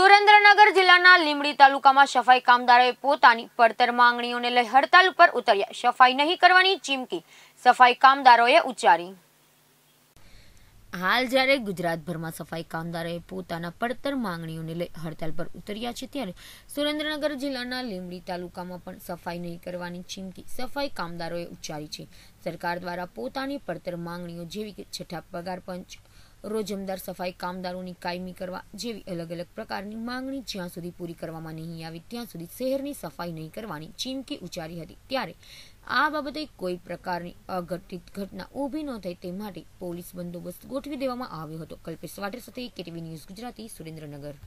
સુરેન્દ્રનગર જિલ્લાના લીમડી તાલુકામાં સફાઈ કામદારોએ પોતાની પડતર માંગણીઓને લઈ હડતાલ ઉપર ઉતર્યા સફાઈ નહીં કરવાની ચીમકી સફાઈ કામદારોએ ઉચ્ચારી હાલ જ્યારે ગુજરાતભરમાં સફાઈ કામદારોએ પોતાના પડતર માંગણીઓને લઈ હડતાલ પર ઉતર્યા છે ત્યારે સુરેન્દ્રનગર જિલ્લાના લીંબડી તાલુકામાં પણ સફાઈ નહીં કરવાની ચીમકી સફાઈ કામદારોએ ઉચ્ચારી છે સરકાર દ્વારા પોતાની પડતર માંગણીઓ જેવી કે છઠ્ઠા પગાર પંચ રોજમદાર સફાઈ કામદારોની કાયમી કરવા જેવી અલગ અલગ પ્રકારની માંગણી જ્યાં સુધી પૂરી કરવામાં નહીં આવી ત્યાં સુધી શહેરની સફાઈ નહીં કરવાની ચીમકી ઉચ્ચારી હતી ત્યારે આ બાબતે કોઈ પ્રકારની અઘટિત ઘટના ઊભી ન થાય તે માટે પોલીસ બંદોબસ્ત ગોઠવી દેવામાં આવ્યો હતો કલ્પેશ વાટર સાથે કેટીવી ન્યૂઝ ગુજરાતી સુરેન્દ્રનગર